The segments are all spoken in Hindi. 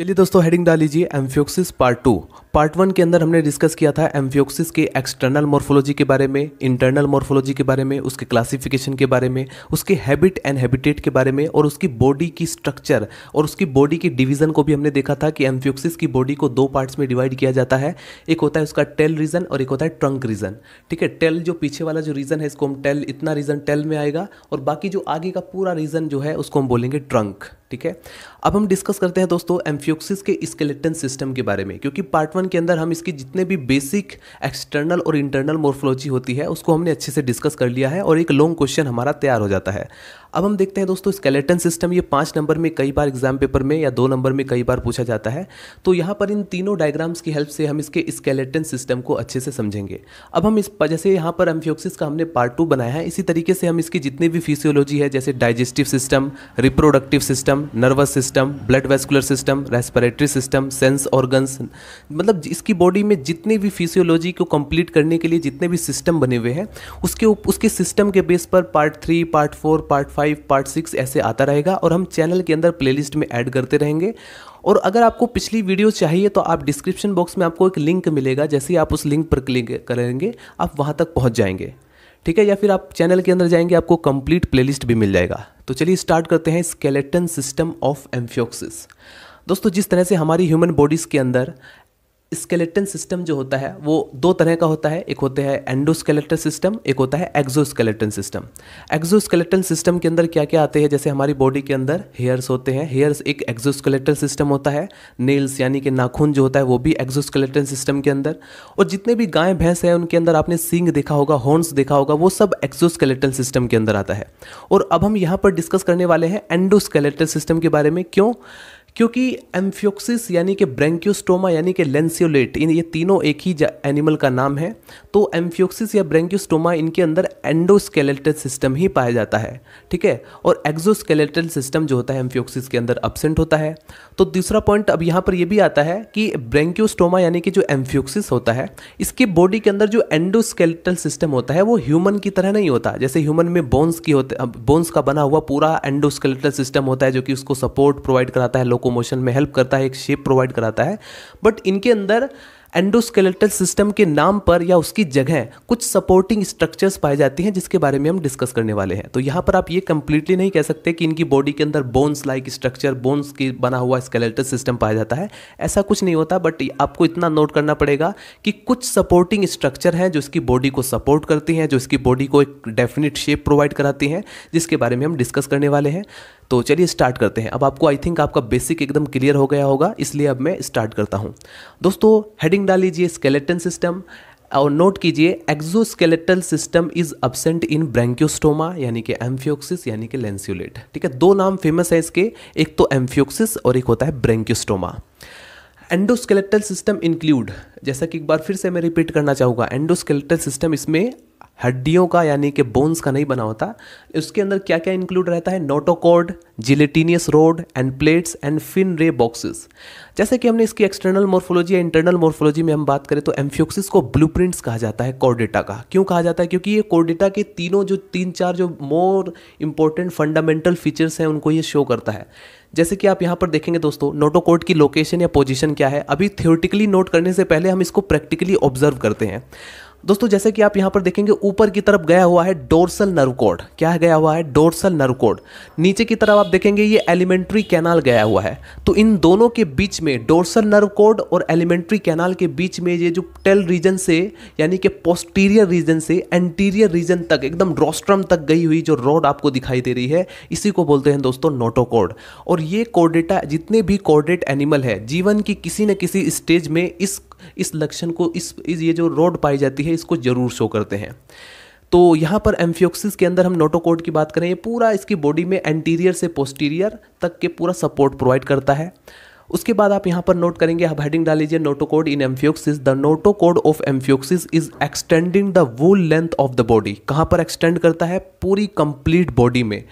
चलिए दोस्तों हेडिंग डाल लीजिए amphioxus part two part one के अंदर हमने डिस्कस किया था एम्फियोक्सिस के एक्सटर्नल मॉर्फोलॉजी के बारे में इंटरनल मॉर्फोलॉजी के बारे में उसके क्लासिफिकेशन के बारे में उसके हैबिट एंड हैबिटेट के बारे में और उसकी बॉडी की स्ट्रक्चर और उसकी बॉडी की डिवीजन को भी हमने देखा था कि एम्फ्योक्सिस की बॉडी को दो पार्ट्स में डिवाइड किया जाता है एक होता है उसका टेल रीजन और एक होता है ट्रंक रीजन ठीक है टेल जो पीछे वाला जो रीजन है इसको हम टेल इतना रीजन टेल में आएगा और बाकी जो आगे का पूरा रीजन जो है उसको हम बोलेंगे ट्रंक ठीक है अब हम डिस्कस करते हैं दोस्तों एम्फ्यूक्सिस के स्केलेटन सिस्टम के बारे में क्योंकि पार्ट वन के अंदर हम इसकी जितने भी बेसिक एक्सटर्नल और इंटरनल मोर्फोलॉजी होती है उसको हमने अच्छे से डिस्कस कर लिया है और एक लॉन्ग क्वेश्चन हमारा तैयार हो जाता है अब हम देखते हैं दोस्तों स्केलेटन सिस्टम ये पाँच नंबर में कई बार एग्जाम पेपर में या दो नंबर में कई बार पूछा जाता है तो यहाँ पर इन तीनों डायग्राम्स की हेल्प से हम इसके स्केलेटन सिस्टम को अच्छे से समझेंगे अब हम इस जैसे यहाँ पर एम्फ्योक्सिस का हमने पार्ट टू बनाया है इसी तरीके से हम इसकी जितनी भी फिजियोलॉजी है जैसे digestive system reproductive system system nervous system blood vascular system respiratory system sense organs मतलब इसकी बॉडी में जितने भी फिजियोलॉजी को कंप्लीट करने के लिए जितने भी सिस्टम बने हुए हैं उसके उसके सिस्टम के बेस पर part three part four part five part six ऐसे आता रहेगा और हम चैनल के अंदर प्ले में ऐड करते रहेंगे और अगर आपको पिछली वीडियो चाहिए तो आप डिस्क्रिप्शन बॉक्स में आपको एक लिंक मिलेगा जैसे ही आप उस लिंक पर क्लिक करेंगे आप वहाँ तक पहुँच जाएंगे ठीक है या फिर आप चैनल के अंदर जाएंगे आपको कंप्लीट प्लेलिस्ट भी मिल जाएगा तो चलिए स्टार्ट करते हैं स्केलेटन सिस्टम ऑफ एम्फ्योक्सिस दोस्तों जिस तरह से हमारी ह्यूमन बॉडीज़ के अंदर स्केलेटन सिस्टम जो होता है वो दो तरह का होता है एक होते हैं एंडोस्केलेटन सिस्टम एक होता है एक्जोस्केलेटन सिस्टम एक्जोस्केलेटन सिस्टम के अंदर क्या क्या आते हैं जैसे हमारी बॉडी के अंदर हेयर्स होते हैं हेयर्स एक एक्जोस्केलेटन सिस्टम होता है नेल्स यानी कि नाखून जो होता है वो भी एक्जोस्केलेटन सिस्टम के अंदर और जितने भी गाय भैंस हैं उनके अंदर आपने सींग देखा होगा हॉर्न्स देखा होगा वो सब एक्जोस्केलेटन सिस्टम के अंदर आता है और अब हम यहाँ पर डिस्कस करने वाले हैं एंडोस्केलेटन सिस्टम के बारे में क्यों क्योंकि एम्फ्योक्सिस यानी कि ब्रेंक्योस्टोमा यानी कि लेंसियोलेट इन ये तीनों एक ही एनिमल का नाम है तो एम्फ्योक्सिस या ब्रेंक्योस्टोमा इनके अंदर एंडोस्केलेटल सिस्टम ही पाया जाता है ठीक है और एक्जोस्केलेटल सिस्टम जो होता है एम्फ्योक्सिस के अंदर अब्सेंट होता है तो दूसरा पॉइंट अब यहाँ पर यह भी आता है कि ब्रेंक्योस्टोमा यानी कि जो एम्फ्योक्सिस होता है इसके बॉडी के अंदर जो एंडोस्केलेटल सिस्टम होता है वो ह्यूमन की तरह नहीं होता जैसे ह्यूमन में बोन्स की होते बोन्स का बना हुआ पूरा एंडोस्केलेटल सिस्टम होता है जो कि उसको सपोर्ट प्रोवाइड कराता है लोग लोकोमोशन में हेल्प करता है एक शेप प्रोवाइड कराता है बट इनके अंदर एंडोस्केलेटल सिस्टम के नाम पर या उसकी जगह कुछ सपोर्टिंग स्ट्रक्चर्स पाए जाती हैं जिसके बारे में हम डिस्कस करने वाले हैं तो यहाँ पर आप ये कंप्लीटली नहीं कह सकते कि इनकी बॉडी के अंदर बोन्स लाइक स्ट्रक्चर बोन्स की बना हुआ स्केलेटल सिस्टम पाया जाता है ऐसा कुछ नहीं होता बट आपको इतना नोट करना पड़ेगा कि कुछ सपोर्टिंग स्ट्रक्चर हैं जो इसकी बॉडी को सपोर्ट करती हैं जो इसकी बॉडी को एक डेफिनेट शेप प्रोवाइड कराती हैं जिसके बारे में हम डिस्कस करने वाले हैं तो चलिए स्टार्ट करते हैं अब आपको आई थिंक आपका बेसिक एकदम क्लियर हो गया होगा इसलिए अब मैं स्टार्ट करता हूँ दोस्तों हेडिंग हेडिंग डाल लीजिए स्केलेटन सिस्टम और नोट कीजिए exoskeletal system is absent in branchiostoma यानी कि एम्फियोक्सिस यानी कि लेंस्यूलेट ठीक है दो नाम फेमस है इसके एक तो एम्फियोक्सिस और एक होता है ब्रैंक्योस्टोमा एंडोस्केलेटल सिस्टम इंक्लूड जैसा कि एक बार फिर से मैं रिपीट करना चाहूँगा एंडोस्केलेटल सिस्टम इसमें हड्डियों का यानी कि बोन्स का नहीं बना होता उसके अंदर क्या क्या इंक्लूड रहता है notochord gelatinous rod and plates and fin ray boxes जैसे कि हमने इसकी एक्सटर्नल मोर्फोलॉजी या इंटरनल मोर्फोलॉजी में हम बात करें तो एम्फ्योक्सिस को ब्लू कहा जाता है कोर्डेटा का क्यों कहा जाता है क्योंकि ये कोर्डेटा के तीनों जो तीन चार जो मोर इंपॉर्टेंट फंडामेंटल फीचर्स हैं उनको ये शो करता है जैसे कि आप यहाँ पर देखेंगे दोस्तों नोटोकोड की लोकेशन या पोजीशन क्या है अभी थियोटिकली नोट करने से पहले हम इसको प्रैक्टिकली ऑब्जर्व करते हैं दोस्तों जैसे कि आप यहां पर देखेंगे ऊपर की तरफ गया हुआ है डोर्सल नरुकोड क्या गया हुआ है डोर्सल नरुकोड नीचे की तरफ आप देखेंगे ये एलिमेंट्री कैनाल गया हुआ है तो इन दोनों के बीच में डोर्सल नरुकोड और एलिमेंट्री कैनाल के बीच में ये जो टेल रीजन से यानी कि पोस्टीरियर रीजन से एंटीरियर रीजन तक एकदम रोस्ट्रम तक गई हुई जो रोड आपको दिखाई दे रही है इसी को बोलते हैं दोस्तों नोटोकोड और ये कोर्डेटा जितने भी कोर्डेट एनिमल है जीवन की किसी न किसी स्टेज में इस इस लक्षण को इस, इस ये जो रोड पाई जाती है है इसको ज़रूर शो करते हैं तो यहाँ पर एम्फियोक्सिस के अंदर हम नोटोकोड की बात करें ये पूरा इसकी बॉडी में एंटीरियर से पोस्टीरियर तक के पूरा सपोर्ट प्रोवाइड करता है उसके बाद आप यहाँ पर नोट करेंगे आप हेडिंग डाल लीजिए notochord in amphioxus the notochord of amphioxus is extending the whole length of the body कहाँ पर एक्सटेंड करता है पूरी कंप्लीट बॉडी में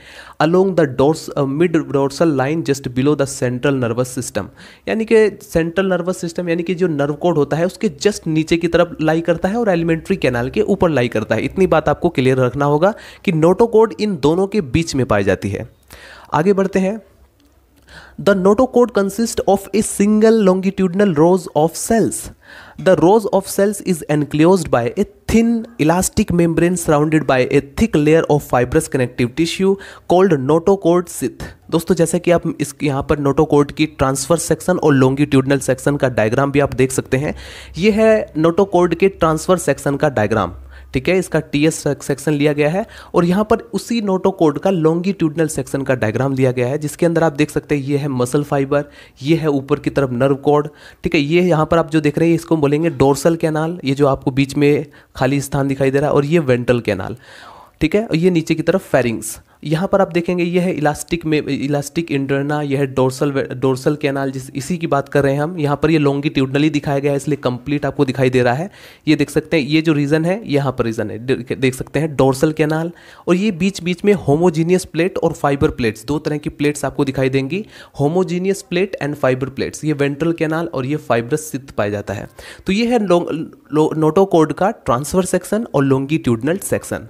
along the dorsal mid dorsal line just below the central nervous system यानी कि सेंट्रल नर्वस सिस्टम यानी कि जो नर्व कोड होता है उसके जस्ट नीचे की तरफ लाई करता है और एलिमेंट्री कैनाल के ऊपर लाई करता है इतनी बात आपको क्लियर रखना होगा कि नोटो कोड इन दोनों के बीच में पाई जाती है आगे बढ़ते हैं the notochord consist of a single longitudinal rows of cells the rows of cells is enclose by a thin elastic membrane surrounded by a thick layer of fibrous connective tissue called notochord sheath दोस्तों जैसे कि आप इस यहाँ पर नोटोकोड की ट्रांसफर सेक्शन और लॉन्गिट्यूडनल सेक्शन का डायग्राम भी आप देख सकते हैं ये है नोटोकोड के ट्रांसफर सेक्शन का डायग्राम ठीक है इसका टी एस सेक्शन लिया गया है और यहाँ पर उसी नोटो कोड का लॉन्गिट्यूडनल सेक्शन का डायग्राम दिया गया है जिसके अंदर आप देख सकते हैं ये है मसल फाइबर ये है ऊपर की तरफ नर्व कोड ठीक है ये यहाँ पर आप जो देख रहे हैं इसको बोलेंगे डोरसल कैनाल ये जो आपको बीच में खाली स्थान दिखाई दे रहा है और ये वेंटल कैनाल ठीक है और ये नीचे की तरफ फेरिंग्स यहाँ पर आप देखेंगे यह है इलास्टिक में इलास्टिक इंडरना यह है डोर्सल डोर्सल कैनाल जिस इसी की बात कर रहे हैं हम यहाँ पर ये यह लॉन्गिट्यूडनली दिखाया गया है इसलिए कंप्लीट आपको दिखाई दे रहा है ये देख सकते हैं ये जो रीजन है यहाँ पर रीजन है देख सकते हैं डोर्सल कैनाल और ये बीच बीच में होमोजीनियस प्लेट और फाइबर प्लेट्स दो तरह की प्लेट्स आपको दिखाई देंगी homogeneous plate and fibre plates ये वेंट्रल कैनाल और ये फाइबरस सिद्ध पाया जाता है तो ये है नोटोकोड का ट्रांसफर सेक्शन और लॉन्गिट्यूडनल सेक्शन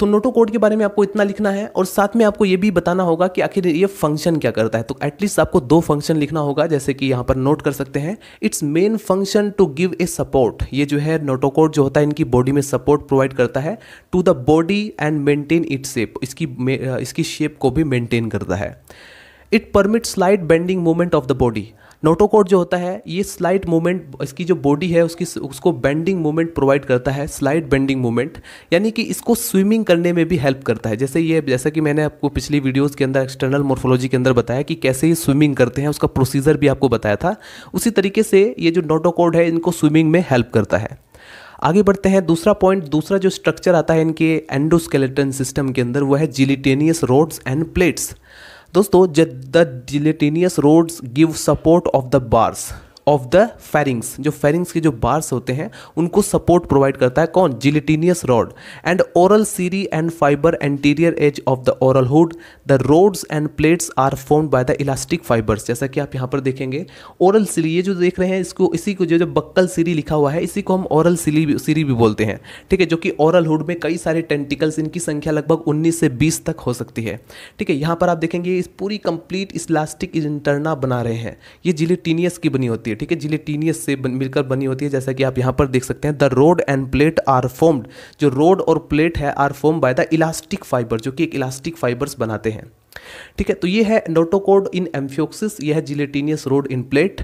तो नोटो कोड के बारे में आपको इतना लिखना है और साथ में आपको ये भी बताना होगा कि आखिर ये फंक्शन क्या करता है तो एटलीस्ट आपको दो फंक्शन लिखना होगा जैसे कि यहाँ पर नोट कर सकते हैं its main function to give a support ये जो है नोटो कोड जो होता है इनकी बॉडी में सपोर्ट प्रोवाइड करता है to the body and maintain it shape इसकी इसकी शेप को भी मेंटेन करता है it permit slight bending movement of the body notochord जो होता है ये स्लाइड मूवमेंट इसकी जो बॉडी है उसकी उसको बेंडिंग मूवमेंट प्रोवाइड करता है स्लाइड बेंडिंग मूवमेंट यानी कि इसको स्विमिंग करने में भी हेल्प करता है जैसे ये जैसा कि मैंने आपको पिछली वीडियोस के अंदर एक्सटर्नल मोर्फोलॉजी के अंदर बताया कि कैसे ये स्विमिंग करते हैं उसका प्रोसीजर भी आपको बताया था उसी तरीके से ये जो नोटोकोड है इनको स्विमिंग में हेल्प करता है आगे बढ़ते हैं दूसरा पॉइंट दूसरा जो स्ट्रक्चर आता है इनके एंडोस्केलेटन सिस्टम के अंदर वह है जिलिटेनियस रोड्स एंड प्लेट्स दोस्तों the gelatinous rods give support of the bars of the pharynx जो फेरिंग्स के जो बार्स होते हैं उनको सपोर्ट प्रोवाइड करता है कौन gelatinous rod and oral cirri and fibre anterior edge of the oral hood the rods and plates are form by the elastic fibres जैसा कि आप यहाँ पर देखेंगे ओरल सीरी ये जो देख रहे हैं इसको इसी को जो जो बक्कल सीरी लिखा हुआ है इसी को हम ओरल सीरी सीरी भी बोलते हैं ठीक है जो कि ओरल हुड में कई सारे टेंटिकल्स इनकी संख्या लगभग उन्नीस से बीस तक हो सकती है ठीक है यहाँ पर आप देखेंगे इस पूरी कंप्लीट इस इलास्टिक इंटरना बना रहे हैं ये जिलिटीनियस की बनी होती है है ठीक है जिलेटीनियस से बन, मिलकर बनी होती है जैसा कि आप यहाँ पर देख सकते हैं the rod and plate are formed जो रोड और प्लेट है are form by the elastic fibre जो कि एक इलास्टिक फाइबर्स बनाते हैं ठीक है तो ये है नोटोकोड इन एम्फियोक्सिस ये है gelatinous rod in plate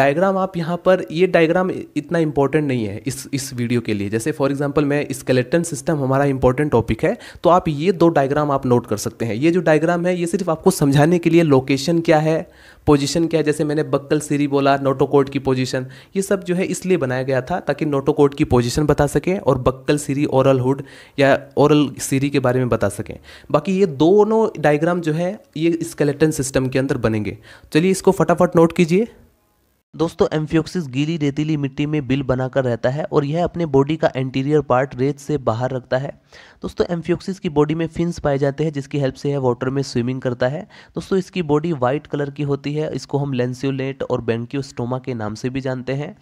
diagram आप यहाँ पर ये डायग्राम इतना इंपॉर्टेंट नहीं है इस इस वीडियो के लिए जैसे फॉर एग्जांपल मैं स्केलेटन सिस्टम हमारा इंपॉर्टेंट टॉपिक है तो आप ये दो डायग्राम आप नोट कर सकते हैं ये जो डायग्राम है ये सिर्फ आपको समझाने के लिए लोकेशन क्या है पोजीशन क्या है जैसे मैंने बक्कल सीरी बोला नोटोकोड की पोजीशन ये सब जो है इसलिए बनाया गया था ताकि नोटोकोड की पोजीशन बता सकें और बक्कल सीरी ओरल हुड या ओरल सीरी के बारे में बता सकें बाकी ये दोनों डायग्राम जो है ये स्केलेटन सिस्टम के अंदर बनेंगे चलिए इसको फटाफट नोट कीजिए दोस्तों एम्फियोक्सिस गीली रेतीली मिट्टी में बिल बनाकर रहता है और यह अपने बॉडी का एंटीरियर पार्ट रेत से बाहर रखता है दोस्तों एम्फ्योक्सिस की बॉडी में फिन्स पाए जाते हैं जिसकी हेल्प से यह वाटर में स्विमिंग करता है दोस्तों इसकी बॉडी वाइट कलर की होती है इसको हम लेंसियोलेट और बेंक्योस्टोमा के नाम से भी जानते हैं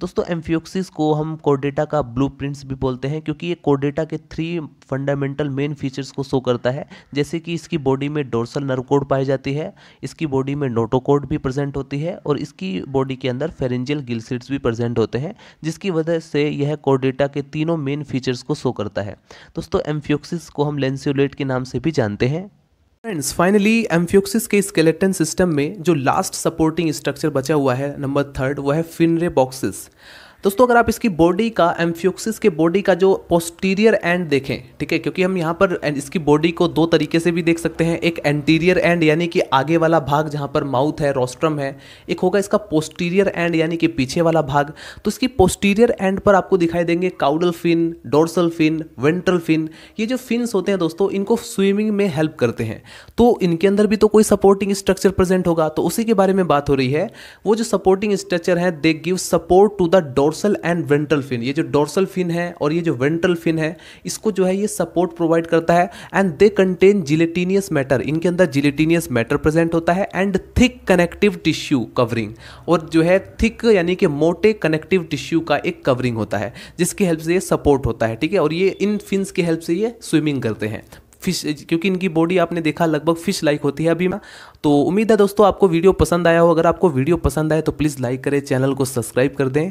दोस्तों एम्फ्योक्सिस को हम कोडेटा का ब्लू भी बोलते हैं क्योंकि ये कोडेटा के थ्री फंडामेंटल मेन फीचर्स को शो करता है जैसे कि इसकी बॉडी में डोर्सल नर्व कोड पाई जाती है इसकी बॉडी में नोटोकोड भी प्रेजेंट होती है और इसकी बॉडी के अंदर फेरेंजियल गिलसिड्स भी प्रेजेंट होते हैं जिसकी वजह से यह कोडेटा के तीनों मेन फीचर्स को शो करता है दोस्तों एम्फ्योक्सिस को हम लेंसियोलेट के नाम से भी जानते हैं फ्रेंड्स फाइनली एम्फ्योक्सिस के स्केलेटन सिस्टम में जो लास्ट सपोर्टिंग स्ट्रक्चर बचा हुआ है नंबर थर्ड वह है फिनरे बॉक्सेस दोस्तों अगर आप इसकी बॉडी का एम्फ्योक्सिस के बॉडी का जो पोस्टीरियर एंड देखें ठीक है क्योंकि हम यहाँ पर इसकी बॉडी को दो तरीके से भी देख सकते हैं एक एंटीरियर एंड यानी कि आगे वाला भाग जहाँ पर माउथ है रोस्ट्रम है एक होगा इसका पोस्टीरियर एंड यानी कि पीछे वाला भाग तो इसकी पोस्टीरियर एंड पर आपको दिखाई देंगे caudal fin dorsal fin ventral fin ये जो फिन्स होते हैं दोस्तों इनको स्विमिंग में हेल्प करते हैं तो इनके अंदर भी तो कोई सपोर्टिंग स्ट्रक्चर प्रेजेंट होगा तो उसी के बारे में बात हो रही है वो जो सपोर्टिंग स्ट्रक्चर है they give support to the dorsal dorsal and ventral fin ये जो डोर्सल फिन है और ये जो वेंट्रल फिन है इसको जो है ये सपोर्ट प्रोवाइड करता है and they contain gelatinous matter इनके अंदर जिलेटीनियस मैटर प्रेजेंट होता है and thick connective tissue covering और जो है थिक यानी कि मोटे कनेक्टिव टिश्यू का एक कवरिंग होता है जिसकी हेल्प से ये सपोर्ट होता है ठीक है और ये इन फिन्स की हेल्प से ये स्विमिंग करते हैं फिश क्योंकि इनकी बॉडी आपने देखा लगभग फिश लाइक होती है अभी तो उम्मीद है दोस्तों आपको वीडियो पसंद आया हो अगर आपको वीडियो पसंद आए तो प्लीज़ लाइक करें चैनल को सब्सक्राइब कर दें